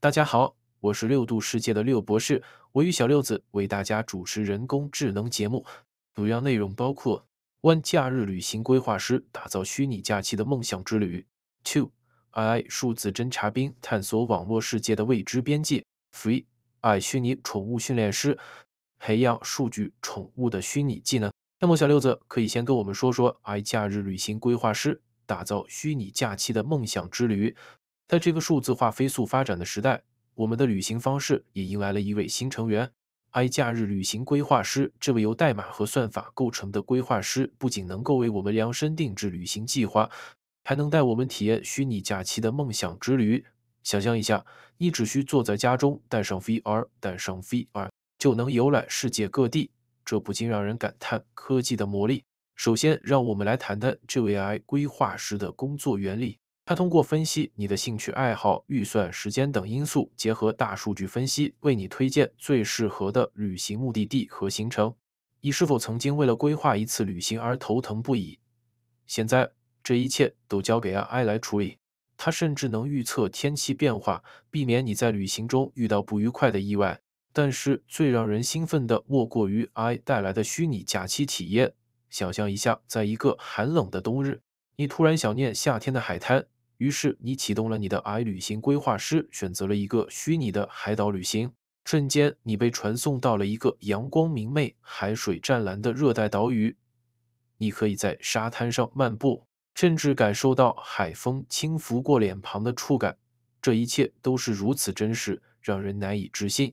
大家好，我是六度世界的六博士，我与小六子为大家主持人工智能节目。主要内容包括：One，假日旅行规划师打造虚拟假期的梦想之旅；Two，I 数字侦察兵探索网络世界的未知边界；Three，I 虚拟宠物训练师培养数据宠物的虚拟技能。那么小六子可以先跟我们说说 I 假日旅行规划师打造虚拟假期的梦想之旅。在这个数字化飞速发展的时代，我们的旅行方式也迎来了一位新成员 ——I 假日旅行规划师。这位由代码和算法构成的规划师，不仅能够为我们量身定制旅行计划，还能带我们体验虚拟假期的梦想之旅。想象一下，你只需坐在家中，戴上 VR，戴上 VR，就能游览世界各地。这不禁让人感叹科技的魔力。首先，让我们来谈谈这位 I 规划师的工作原理。它通过分析你的兴趣爱好、预算、时间等因素，结合大数据分析，为你推荐最适合的旅行目的地和行程。你是否曾经为了规划一次旅行而头疼不已？现在，这一切都交给 AI 来处理。它甚至能预测天气变化，避免你在旅行中遇到不愉快的意外。但是，最让人兴奋的莫过于 AI 带来的虚拟假期体验。想象一下，在一个寒冷的冬日，你突然想念夏天的海滩。于是，你启动了你的 i 旅行规划师”，选择了一个虚拟的海岛旅行。瞬间，你被传送到了一个阳光明媚、海水湛蓝的热带岛屿。你可以在沙滩上漫步，甚至感受到海风轻拂过脸庞的触感。这一切都是如此真实，让人难以置信。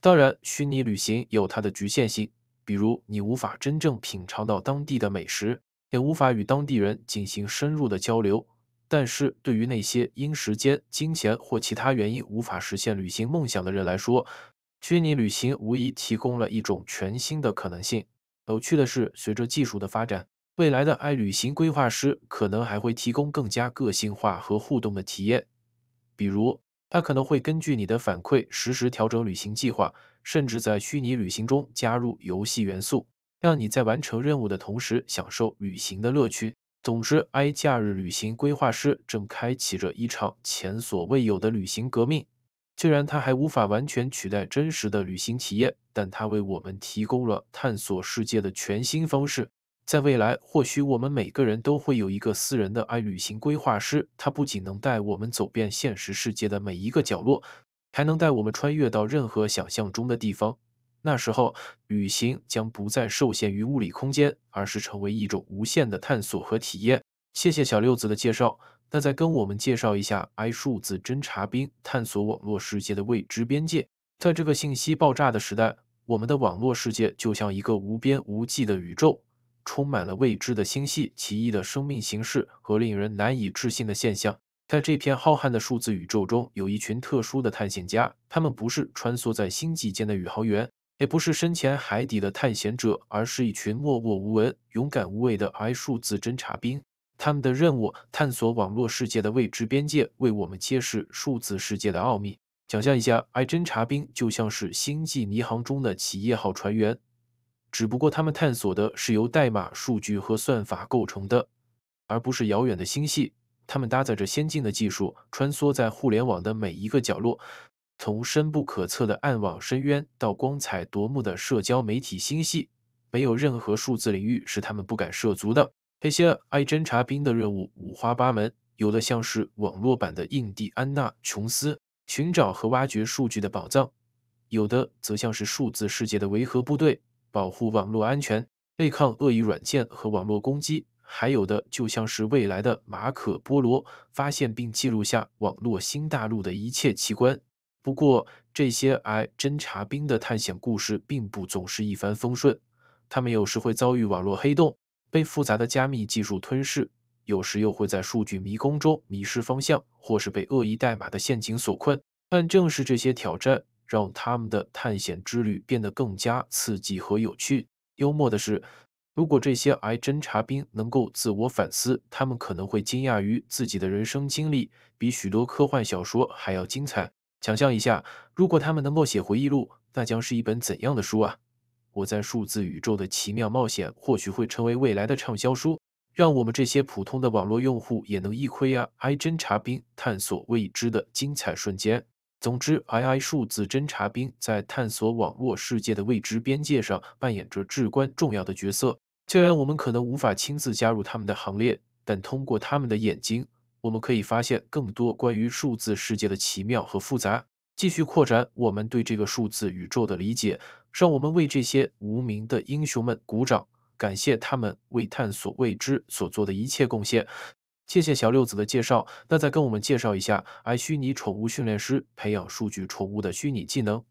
当然，虚拟旅行有它的局限性，比如你无法真正品尝到当地的美食，也无法与当地人进行深入的交流。但是对于那些因时间、金钱或其他原因无法实现旅行梦想的人来说，虚拟旅行无疑提供了一种全新的可能性。有趣的是，随着技术的发展，未来的爱旅行规划师可能还会提供更加个性化和互动的体验。比如，他可能会根据你的反馈实时调整旅行计划，甚至在虚拟旅行中加入游戏元素，让你在完成任务的同时享受旅行的乐趣。总之，i 假日旅行规划师正开启着一场前所未有的旅行革命。虽然它还无法完全取代真实的旅行体验，但它为我们提供了探索世界的全新方式。在未来，或许我们每个人都会有一个私人的 i 旅行规划师，它不仅能带我们走遍现实世界的每一个角落，还能带我们穿越到任何想象中的地方。那时候，旅行将不再受限于物理空间，而是成为一种无限的探索和体验。谢谢小六子的介绍，那再跟我们介绍一下 i 数字侦察兵，探索网络世界的未知边界。在这个信息爆炸的时代，我们的网络世界就像一个无边无际的宇宙，充满了未知的星系、奇异的生命形式和令人难以置信的现象。在这片浩瀚的数字宇宙中，有一群特殊的探险家，他们不是穿梭在星际间的宇航员。也不是深潜海底的探险者，而是一群默默无闻、勇敢无畏的 i 数字侦察兵。他们的任务，探索网络世界的未知边界，为我们揭示数字世界的奥秘。想象一下，i 侦察兵就像是《星际迷航》中的企业号船员，只不过他们探索的是由代码、数据和算法构成的，而不是遥远的星系。他们搭载着先进的技术，穿梭在互联网的每一个角落。从深不可测的暗网深渊到光彩夺目的社交媒体星系，没有任何数字领域是他们不敢涉足的。这些爱侦察兵的任务五花八门，有的像是网络版的印第安纳琼斯，寻找和挖掘数据的宝藏；有的则像是数字世界的维和部队，保护网络安全，对抗恶意软件和网络攻击；还有的就像是未来的马可波罗，发现并记录下网络新大陆的一切奇观。不过，这些癌侦察兵的探险故事并不总是一帆风顺。他们有时会遭遇网络黑洞，被复杂的加密技术吞噬；有时又会在数据迷宫中迷失方向，或是被恶意代码的陷阱所困。但正是这些挑战，让他们的探险之旅变得更加刺激和有趣。幽默的是，如果这些癌侦察兵能够自我反思，他们可能会惊讶于自己的人生经历比许多科幻小说还要精彩。想象一下，如果他们能够写回忆录，那将是一本怎样的书啊！我在数字宇宙的奇妙冒险或许会成为未来的畅销书，让我们这些普通的网络用户也能一窥啊！I 侦察兵探索未知的精彩瞬间。总之，I I 数字侦察兵在探索网络世界的未知边界上扮演着至关重要的角色。虽然我们可能无法亲自加入他们的行列，但通过他们的眼睛。我们可以发现更多关于数字世界的奇妙和复杂，继续扩展我们对这个数字宇宙的理解。让我们为这些无名的英雄们鼓掌，感谢他们为探索未知所做的一切贡献。谢谢小六子的介绍，那再跟我们介绍一下《i 虚拟宠物训练师》培养数据宠物的虚拟技能。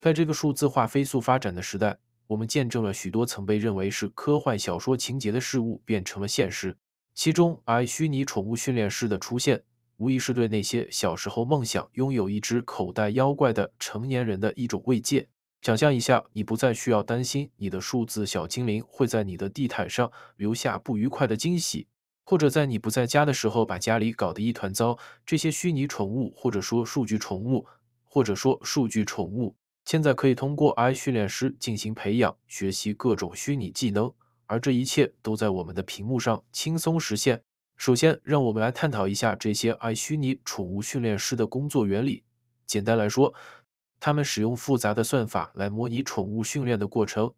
在这个数字化飞速发展的时代，我们见证了许多曾被认为是科幻小说情节的事物变成了现实。其中，i 虚拟宠物训练师的出现，无疑是对那些小时候梦想拥有一只口袋妖怪的成年人的一种慰藉。想象一下，你不再需要担心你的数字小精灵会在你的地毯上留下不愉快的惊喜，或者在你不在家的时候把家里搞得一团糟。这些虚拟宠物，或者说数据宠物，或者说数据宠物，现在可以通过 i 训练师进行培养，学习各种虚拟技能。而这一切都在我们的屏幕上轻松实现。首先，让我们来探讨一下这些爱虚拟宠物训练师的工作原理。简单来说，他们使用复杂的算法来模拟宠物训练的过程，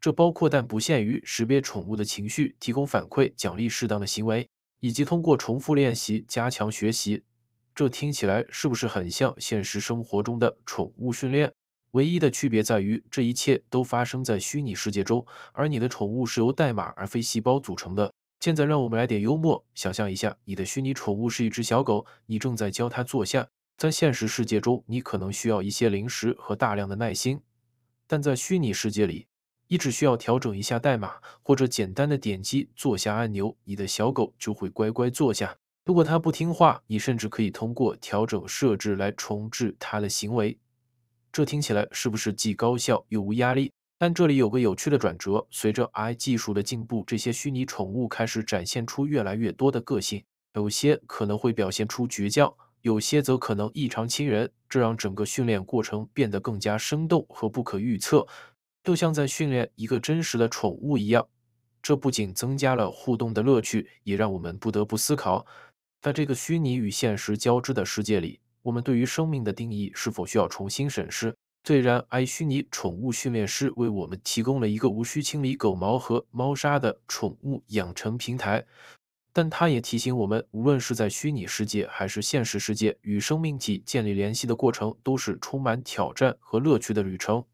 这包括但不限于识别宠物的情绪、提供反馈、奖励适当的行为，以及通过重复练习加强学习。这听起来是不是很像现实生活中的宠物训练？唯一的区别在于，这一切都发生在虚拟世界中，而你的宠物是由代码而非细胞组成的。现在，让我们来点幽默。想象一下，你的虚拟宠物是一只小狗，你正在教它坐下。在现实世界中，你可能需要一些零食和大量的耐心，但在虚拟世界里，你只需要调整一下代码，或者简单的点击坐下按钮，你的小狗就会乖乖坐下。如果它不听话，你甚至可以通过调整设置来重置它的行为。这听起来是不是既高效又无压力？但这里有个有趣的转折：随着 AI 技术的进步，这些虚拟宠物开始展现出越来越多的个性。有些可能会表现出倔强，有些则可能异常亲人，这让整个训练过程变得更加生动和不可预测，就像在训练一个真实的宠物一样。这不仅增加了互动的乐趣，也让我们不得不思考，在这个虚拟与现实交织的世界里。我们对于生命的定义是否需要重新审视？虽然 i 虚拟宠物训练师为我们提供了一个无需清理狗毛和猫砂的宠物养成平台，但它也提醒我们，无论是在虚拟世界还是现实世界，与生命体建立联系的过程都是充满挑战和乐趣的旅程。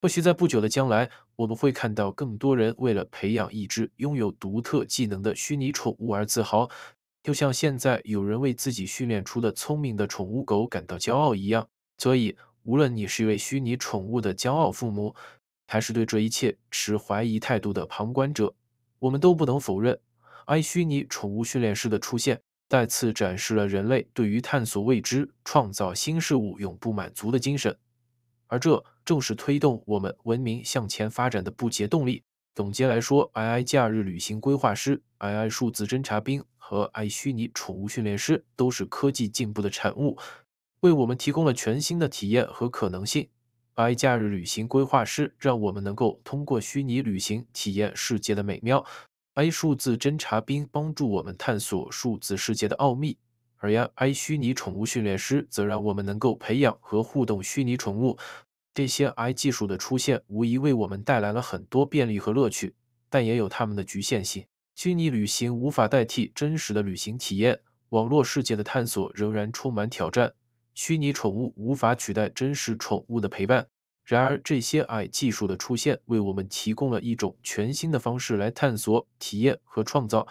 或许在不久的将来，我们会看到更多人为了培养一只拥有独特技能的虚拟宠物而自豪。就像现在有人为自己训练出的聪明的宠物狗感到骄傲一样，所以无论你是一位虚拟宠物的骄傲父母，还是对这一切持怀疑态度的旁观者，我们都不能否认，I 虚拟宠物训练师的出现再次展示了人类对于探索未知、创造新事物、永不满足的精神，而这正是推动我们文明向前发展的不竭动力。总结来说，I I 假日旅行规划师，I I 数字侦察兵。和 i 虚拟宠物训练师都是科技进步的产物，为我们提供了全新的体验和可能性。i 假日旅行规划师让我们能够通过虚拟旅行体验世界的美妙，i 数字侦察兵帮助我们探索数字世界的奥秘，而呀 i 虚拟宠物训练师则让我们能够培养和互动虚拟宠物。这些 i 技术的出现无疑为我们带来了很多便利和乐趣，但也有它们的局限性。虚拟旅行无法代替真实的旅行体验，网络世界的探索仍然充满挑战。虚拟宠物无法取代真实宠物的陪伴。然而，这些 AI 技术的出现为我们提供了一种全新的方式来探索、体验和创造。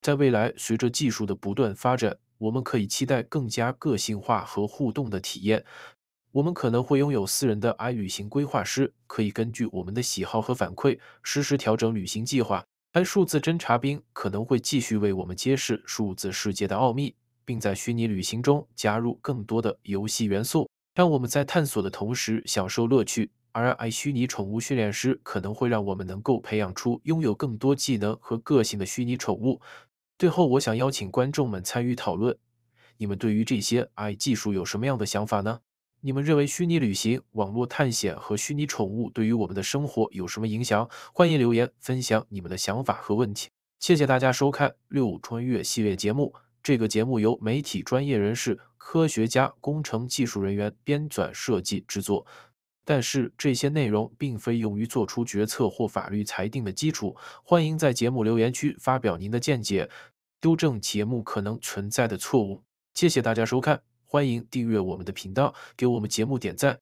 在未来，随着技术的不断发展，我们可以期待更加个性化和互动的体验。我们可能会拥有私人的 AI 旅行规划师，可以根据我们的喜好和反馈，实时调整旅行计划。数字侦察兵可能会继续为我们揭示数字世界的奥秘，并在虚拟旅行中加入更多的游戏元素，让我们在探索的同时享受乐趣。而 i 虚拟宠物训练师可能会让我们能够培养出拥有更多技能和个性的虚拟宠物。最后，我想邀请观众们参与讨论，你们对于这些 i 技术有什么样的想法呢？你们认为虚拟旅行、网络探险和虚拟宠物对于我们的生活有什么影响？欢迎留言分享你们的想法和问题。谢谢大家收看《六五穿越》系列节目。这个节目由媒体专业人士、科学家、工程技术人员编纂设计制作。但是这些内容并非用于做出决策或法律裁定的基础。欢迎在节目留言区发表您的见解，纠正节目可能存在的错误。谢谢大家收看。欢迎订阅我们的频道，给我们节目点赞。